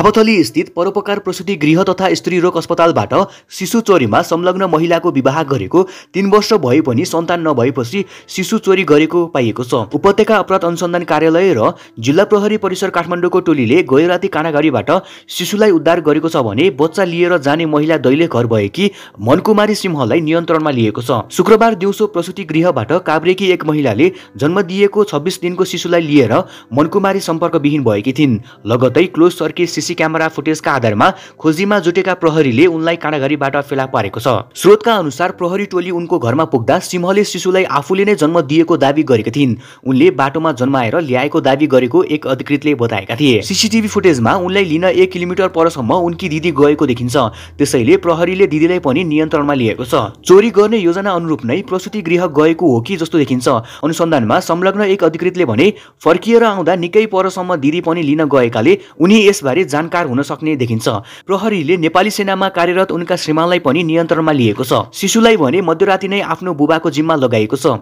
थापाथली स्थित परोपकार प्रसुति गृह तथा स्त्री रोग अस्पतालबाट शिशु चोरीमा संलग्न महिलाको विवाह गरेको तीन वर्ष भए पनि सन्तान नभएपछि शिशु चोरी गरेको पाइएको छ उपत्यका अपराध अनुसन्धान कार्यालय र जिल्ला प्रहरी परिसर काठमाडौँको टोलीले गैराती कानागढीबाट शिशुलाई उद्धार गरेको छ भने बच्चा लिएर जाने महिला दैले घर भएकी मनकुमारी सिंहलाई नियन्त्रणमा लिएको छ शुक्रबार दिउँसो प्रसुति गृहबाट काभ्रेकी एक महिलाले जन्म दिएको छब्बिस दिनको शिशुलाई लिएर मनकुमारी सम्पर्कविहीन भएकी थिइन् लगतै क्लोज सर्किट सिसी क्यामेरा फुटेजका आधारमा खोजीमा जुटेका प्रहरीले उनलाई काँडाघारीबाट फेला पारेको छ स्रोतका अनुसार प्रहरी टोली उनको घरमा पुग्दा सिंहले शिशुलाई आफूले नै जन्म दिएको दावी गरेका थिइन् उनले बाटोमा जन्माएर ल्याएको दावी गरेको एक अधिकृतले बताएका थिए सिसिटिभी फुटेजमा उनलाई लिन एक किलोमिटर परसम्म उनकी दिदी गएको देखिन्छ त्यसैले प्रहरीले दिदीलाई पनि नियन्त्रणमा लिएको छ चोरी गर्ने योजना अनुरूप नै प्रसुति गृह गएको हो कि जस्तो देखिन्छ अनुसन्धानमा संलग्न एक अधिकृतले भने फर्किएर आउँदा निकै परसम्म दिदी पनि लिन गएकाले उनी यसबारे जानकार हुन सक्ने देखिन्छ प्रहरीले नेपाली सेनामा कार्यरत उनका श्रीमानलाई पनि नियन्त्रणमा लिएको छ शिशुलाई भने मध्यराति नै आफ्नो बुबाको जिम्मा लगाएको छ